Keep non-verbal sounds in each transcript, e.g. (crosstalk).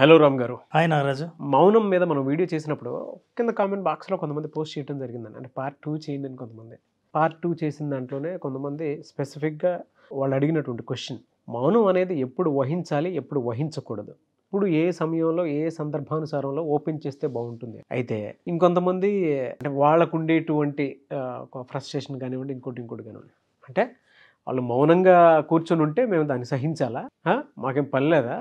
hello Ram గారు hi Nagaraju మౌనం మీద మనం వీడియో చేసినప్పుడు కింద కామెంట్ బాక్స్లో కొంతమంది పోస్ట్ చేయడం జరిగిందని అంటే పార్ట్ టూ చేయండి అని కొంతమంది పార్ట్ టూ చేసిన దాంట్లోనే కొంతమంది స్పెసిఫిక్గా వాళ్ళు అడిగినటువంటి క్వశ్చన్ మౌనం అనేది ఎప్పుడు వహించాలి ఎప్పుడు వహించకూడదు ఇప్పుడు ఏ సమయంలో ఏ సందర్భానుసారంలో ఓపెన్ చేస్తే బాగుంటుంది అయితే ఇంకొంతమంది అంటే వాళ్ళకు ఉండేటువంటి ఫ్రస్ట్రేషన్ కానివ్వండి ఇంకోటి ఇంకోటి కానివ్వండి అంటే వాళ్ళు మౌనంగా కూర్చొని ఉంటే మేము దాన్ని సహించాలా మాకేం పని లేదా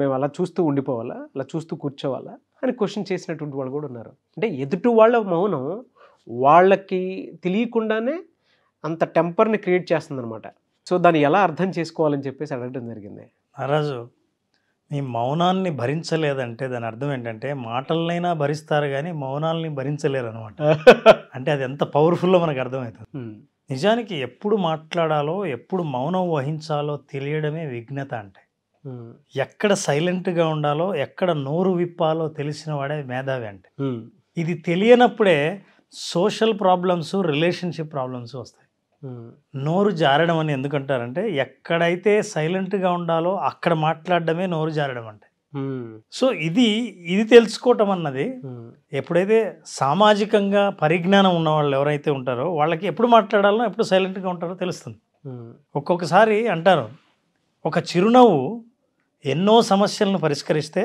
మేము అలా చూస్తూ ఉండిపోవాలా అలా చూస్తూ కూర్చోవాలా అని క్వశ్చన్ చేసినటువంటి వాళ్ళు కూడా ఉన్నారు అంటే ఎదుటి వాళ్ళ మౌనం వాళ్ళకి తెలియకుండానే అంత టెంపర్ని క్రియేట్ చేస్తుందనమాట సో దాన్ని ఎలా అర్థం చేసుకోవాలని చెప్పేసి అడగడం జరిగింది రాజు నీ మౌనాన్ని భరించలేదంటే దాని అర్థం ఏంటంటే మాటలనైనా భరిస్తారు కానీ మౌనాల్ని భరించలేరు అనమాట (laughs) అంటే అది ఎంత పవర్ఫుల్లో మనకు అర్థమవుతుంది నిజానికి ఎప్పుడు మాట్లాడాలో ఎప్పుడు మౌనం వహించాలో తెలియడమే విఘ్నత అంటే ఎక్కడ సైలెంట్గా ఉండాలో ఎక్కడ నోరు విప్పాలో తెలిసిన వాడే మేధావి అంటే ఇది తెలియనప్పుడే సోషల్ ప్రాబ్లమ్స్ రిలేషన్షిప్ ప్రాబ్లమ్స్ వస్తాయి నోరు జారడం అని ఎందుకంటారంటే ఎక్కడైతే సైలెంట్గా ఉండాలో అక్కడ మాట్లాడడమే నోరు జారడం అంటే సో ఇది ఇది తెలుసుకోవటం అన్నది ఎప్పుడైతే సామాజికంగా పరిజ్ఞానం ఉన్న వాళ్ళు ఎవరైతే ఉంటారో వాళ్ళకి ఎప్పుడు మాట్లాడాలో ఎప్పుడు సైలెంట్గా ఉంటారో తెలుస్తుంది ఒక్కొక్కసారి అంటారు ఒక చిరునవ్వు ఎన్నో సమస్యలను పరిష్కరిస్తే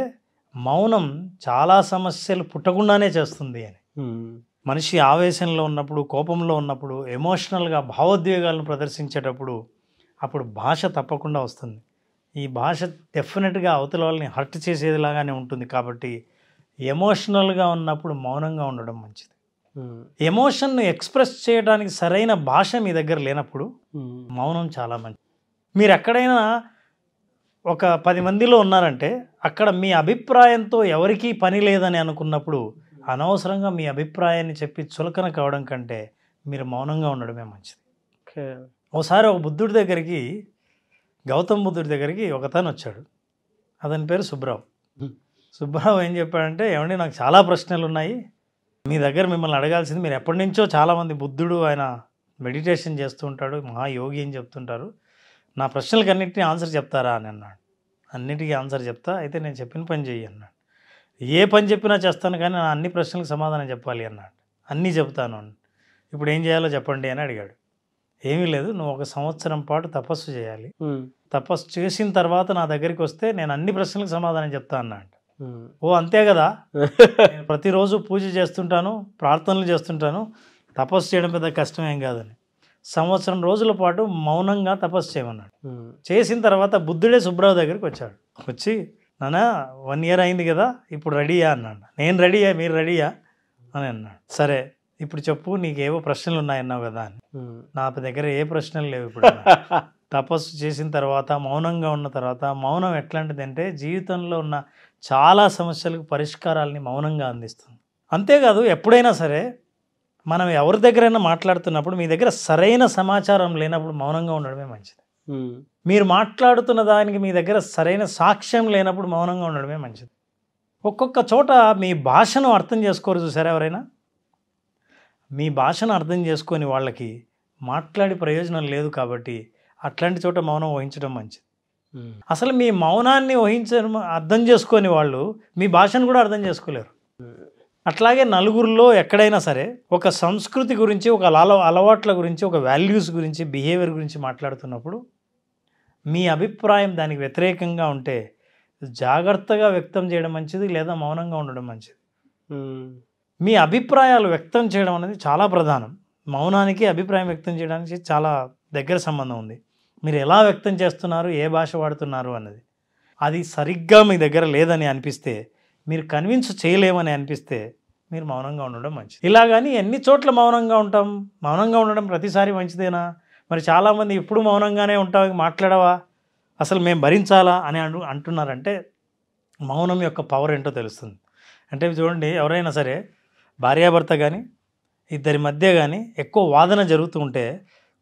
మౌనం చాలా సమస్యలు పుట్టకుండానే చేస్తుంది అని మనిషి ఆవేశంలో ఉన్నప్పుడు కోపంలో ఉన్నప్పుడు ఎమోషనల్గా భావోద్వేగాలను ప్రదర్శించేటప్పుడు అప్పుడు భాష తప్పకుండా వస్తుంది ఈ భాష డెఫినెట్గా అవతల వాళ్ళని హర్ట్ చేసేదిలాగానే ఉంటుంది కాబట్టి ఎమోషనల్గా ఉన్నప్పుడు మౌనంగా ఉండడం మంచిది ఎమోషన్ను ఎక్స్ప్రెస్ చేయడానికి సరైన భాష మీ దగ్గర లేనప్పుడు మౌనం చాలా మంచిది మీరు ఎక్కడైనా ఒక పది మందిలో ఉన్నారంటే అక్కడ మీ అభిప్రాయంతో ఎవరికీ పని లేదని అనుకున్నప్పుడు అనవసరంగా మీ అభిప్రాయాన్ని చెప్పి చులకన కావడం కంటే మీరు మౌనంగా ఉండడమే మంచిది ఒకసారి ఒక బుద్ధుడి దగ్గరికి గౌతమ్ బుద్ధుడి దగ్గరికి ఒకతను వచ్చాడు అతని పేరు సుబ్బరావు సుబ్బరావు ఏం చెప్పాడంటే ఏమండి నాకు చాలా ప్రశ్నలు ఉన్నాయి మీ దగ్గర మిమ్మల్ని అడగాల్సింది మీరు ఎప్పటి నుంచో చాలామంది బుద్ధుడు ఆయన మెడిటేషన్ చేస్తూ ఉంటాడు మహాయోగి అని చెప్తుంటారు నా అన్నింటినీ ఆన్సర్ చెప్తారా అని అన్నాడు అన్నిటికీ ఆన్సర్ చెప్తా అయితే నేను చెప్పిన పని చెయ్యి అన్నాడు ఏ పని చెప్పినా చేస్తాను కానీ నా అన్ని ప్రశ్నలకు సమాధానం చెప్పాలి అన్నాడు అన్నీ చెప్తాను ఇప్పుడు ఏం చేయాలో చెప్పండి అని అడిగాడు ఏమీ లేదు నువ్వు ఒక సంవత్సరం పాటు తపస్సు చేయాలి తపస్సు చేసిన తర్వాత నా దగ్గరికి వస్తే నేను అన్ని ప్రశ్నలకు సమాధానం చెప్తా అన్నాడు ఓ అంతే కదా నేను ప్రతిరోజు పూజ చేస్తుంటాను ప్రార్థనలు చేస్తుంటాను తపస్సు చేయడం పెద్ద కష్టమేం కాదని సంవత్సరం రోజుల పాటు మౌనంగా తపస్సు చేయమన్నాడు చేసిన తర్వాత బుద్ధుడే సుబ్రహ్మ దగ్గరికి వచ్చాడు వచ్చి నాన్న వన్ ఇయర్ అయింది కదా ఇప్పుడు రెడీయా అన్నాడు నేను రెడీయా మీరు రెడీయా అని అన్నాడు సరే ఇప్పుడు చెప్పు నీకేవో ప్రశ్నలు ఉన్నాయన్నావు కదా అని నా దగ్గర ఏ ప్రశ్నలు లేవు ఇప్పుడు (laughs) తపస్సు చేసిన తర్వాత మౌనంగా ఉన్న తర్వాత మౌనం ఎట్లాంటిది అంటే జీవితంలో ఉన్న చాలా సమస్యలకు పరిష్కారాలని మౌనంగా అందిస్తుంది అంతేకాదు ఎప్పుడైనా సరే మనం ఎవరి దగ్గరైనా మాట్లాడుతున్నప్పుడు మీ దగ్గర సరైన సమాచారం లేనప్పుడు మౌనంగా ఉండడమే మంచిది మీరు మాట్లాడుతున్న దానికి మీ దగ్గర సరైన సాక్ష్యం లేనప్పుడు మౌనంగా ఉండడమే మంచిది ఒక్కొక్క చోట మీ భాషను అర్థం చేసుకోరు చూసారా ఎవరైనా మీ భాషను అర్థం చేసుకొని వాళ్ళకి మాట్లాడి ప్రయోజనం లేదు కాబట్టి అట్లాంటి చోట మౌనం వహించడం మంచిది అసలు మీ మౌనాన్ని వహించడం అర్థం చేసుకొని వాళ్ళు మీ భాషను కూడా అర్థం చేసుకోలేరు అట్లాగే నలుగురిలో ఎక్కడైనా సరే ఒక సంస్కృతి గురించి ఒక అలవ అలవాట్ల గురించి ఒక వాల్యూస్ గురించి బిహేవియర్ గురించి మాట్లాడుతున్నప్పుడు మీ అభిప్రాయం దానికి వ్యతిరేకంగా ఉంటే జాగ్రత్తగా వ్యక్తం చేయడం మంచిది లేదా మౌనంగా ఉండడం మంచిది మీ అభిప్రాయాలు వ్యక్తం చేయడం అనేది చాలా ప్రధానం మౌనానికి అభిప్రాయం వ్యక్తం చేయడానికి చాలా దగ్గర సంబంధం ఉంది మీరు ఎలా వ్యక్తం చేస్తున్నారు ఏ భాష వాడుతున్నారు అన్నది అది సరిగ్గా మీ దగ్గర లేదని అనిపిస్తే మీరు కన్విన్స్ చేయలేమని అనిపిస్తే మీరు మౌనంగా ఉండడం మంచిది ఇలా కానీ ఎన్ని చోట్ల మౌనంగా ఉంటాం మౌనంగా ఉండడం ప్రతిసారి మంచిదేనా మరి చాలామంది ఎప్పుడు మౌనంగానే ఉంటాం మాట్లాడవా అసలు మేము భరించాలా అని అను అంటున్నారంటే మౌనం యొక్క పవర్ ఏంటో తెలుస్తుంది అంటే చూడండి ఎవరైనా సరే భార్యాభర్త కానీ ఇద్దరి మధ్య కానీ ఎక్కువ వాదన జరుగుతూ ఉంటే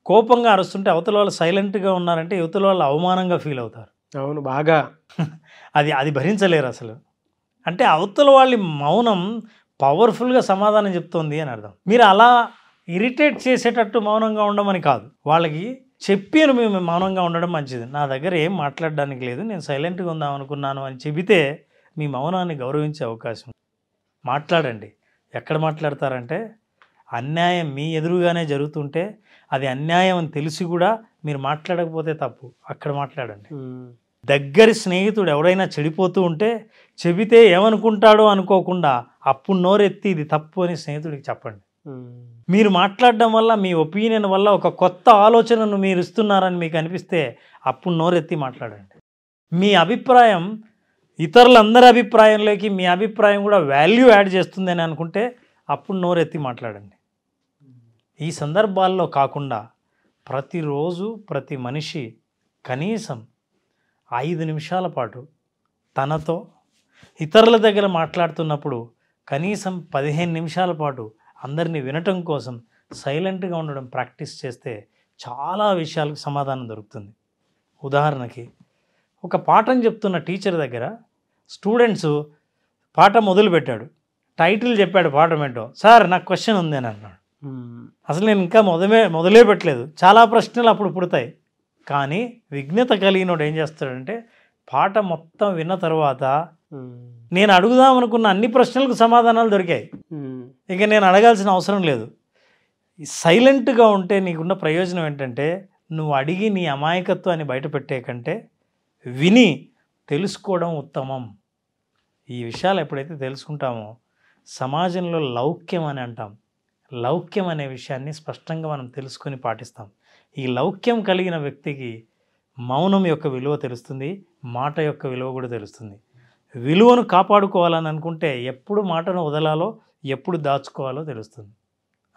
కోపంగా అరుస్తుంటే అవతల వాళ్ళు సైలెంట్గా ఉన్నారంటే యువతల వాళ్ళు అవమానంగా ఫీల్ అవుతారు అవును బాగా (laughs) అది అది భరించలేరు అసలు అంటే అవతల వాళ్ళ మౌనం పవర్ఫుల్గా సమాధానం చెప్తోంది అని అర్థం మీరు అలా ఇరిటేట్ చేసేటట్టు మౌనంగా ఉండమని కాదు వాళ్ళకి చెప్పాను మేము మౌనంగా ఉండడం మంచిది నా దగ్గర ఏం మాట్లాడడానికి లేదు నేను సైలెంట్గా ఉందాం అనుకున్నాను అని చెబితే మీ మౌనాన్ని గౌరవించే అవకాశం మాట్లాడండి ఎక్కడ మాట్లాడతారంటే అన్యాయం మీ ఎదురుగానే జరుగుతుంటే అది అన్యాయం అని తెలిసి కూడా మీరు మాట్లాడకపోతే తప్పు అక్కడ మాట్లాడండి దగ్గరి స్నేహితుడు ఎవరైనా చెడిపోతూ ఉంటే చెబితే ఏమనుకుంటాడో అనుకోకుండా అప్పుడు నోరెత్తి ఇది తప్పు అని స్నేహితుడికి చెప్పండి మీరు మాట్లాడడం వల్ల మీ ఒపీనియన్ వల్ల ఒక కొత్త ఆలోచనను మీరు ఇస్తున్నారని మీకు అనిపిస్తే అప్పుడు నోరెత్తి మాట్లాడండి మీ అభిప్రాయం ఇతరులందరి అభిప్రాయంలోకి మీ అభిప్రాయం కూడా వాల్యూ యాడ్ చేస్తుంది అని అనుకుంటే అప్పుడు నోరెత్తి మాట్లాడండి ఈ సందర్భాల్లో కాకుండా ప్రతిరోజు ప్రతి మనిషి కనీసం ఐదు నిమిషాల పాటు తనతో ఇతరుల దగ్గర మాట్లాడుతున్నప్పుడు కనీసం పదిహేను నిమిషాల పాటు అందరినీ వినటం కోసం సైలెంట్గా ఉండడం ప్రాక్టీస్ చేస్తే చాలా విషయాలకు సమాధానం దొరుకుతుంది ఉదాహరణకి ఒక పాఠం చెప్తున్న టీచర్ దగ్గర స్టూడెంట్స్ పాఠం మొదలుపెట్టాడు టైటిల్ చెప్పాడు పాఠం ఏంటో సార్ నాకు క్వశ్చన్ ఉంది అని అన్నాడు అసలు నేను ఇంకా మొదలే మొదలే పెట్టలేదు చాలా ప్రశ్నలు అప్పుడు పుడతాయి కానీ విఘ్నత కలిగినోడు ఏం చేస్తాడంటే పాట మొత్తం విన్న తర్వాత నేను అడుగుదాం అనుకున్న అన్ని ప్రశ్నలకు సమాధానాలు దొరికాయి ఇక నేను అడగాల్సిన అవసరం లేదు సైలెంట్గా ఉంటే నీకున్న ప్రయోజనం ఏంటంటే నువ్వు అడిగి నీ అమాయకత్వాన్ని బయటపెట్టే కంటే విని తెలుసుకోవడం ఉత్తమం ఈ విషయాలు ఎప్పుడైతే తెలుసుకుంటామో సమాజంలో లౌక్యం అని అంటాం లౌక్యం అనే విషయాన్ని స్పష్టంగా మనం తెలుసుకొని పాటిస్తాం ఈ లౌక్యం కలిగిన వ్యక్తికి మౌనం యొక్క విలువ తెలుస్తుంది మాట యొక్క విలువ కూడా తెలుస్తుంది విలువను కాపాడుకోవాలని అనుకుంటే ఎప్పుడు మాటను వదలాలో ఎప్పుడు దాచుకోవాలో తెలుస్తుంది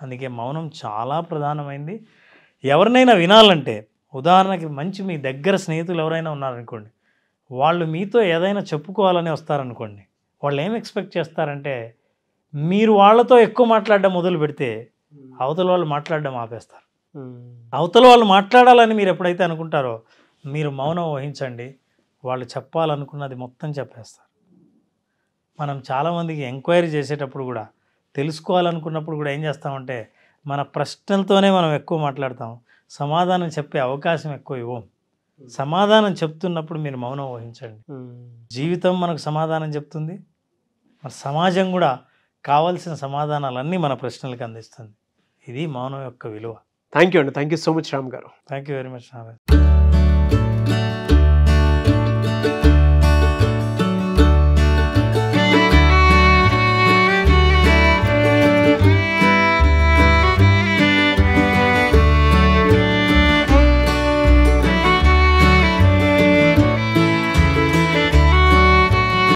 అందుకే మౌనం చాలా ప్రధానమైంది ఎవరినైనా వినాలంటే ఉదాహరణకి మంచి మీ దగ్గర స్నేహితులు ఎవరైనా ఉన్నారనుకోండి వాళ్ళు మీతో ఏదైనా చెప్పుకోవాలని వస్తారనుకోండి వాళ్ళు ఏం ఎక్స్పెక్ట్ చేస్తారంటే మీరు వాళ్ళతో ఎక్కువ మాట్లాడడం మొదలు పెడితే అవతల వాళ్ళు మాట్లాడడం ఆపేస్తారు అవతల వాళ్ళు మాట్లాడాలని మీరు ఎప్పుడైతే అనుకుంటారో మీరు మౌనం వహించండి వాళ్ళు చెప్పాలనుకున్నది మొత్తం చెప్పేస్తారు మనం చాలామందికి ఎంక్వైరీ చేసేటప్పుడు కూడా తెలుసుకోవాలనుకున్నప్పుడు కూడా ఏం చేస్తామంటే మన ప్రశ్నలతోనే మనం ఎక్కువ మాట్లాడతాం సమాధానం చెప్పే అవకాశం ఎక్కువ ఇవ్వం సమాధానం చెప్తున్నప్పుడు మీరు మౌనం వహించండి జీవితం మనకు సమాధానం చెప్తుంది మన సమాజం కూడా కావాల్సిన సమాధానాలన్నీ మన ప్రశ్నలకు అందిస్తుంది ఇది మౌనం యొక్క విలువ థ్యాంక్ యూ అండి thank you so much Ram గారు థ్యాంక్ యూ వెరీ మచ్ నావే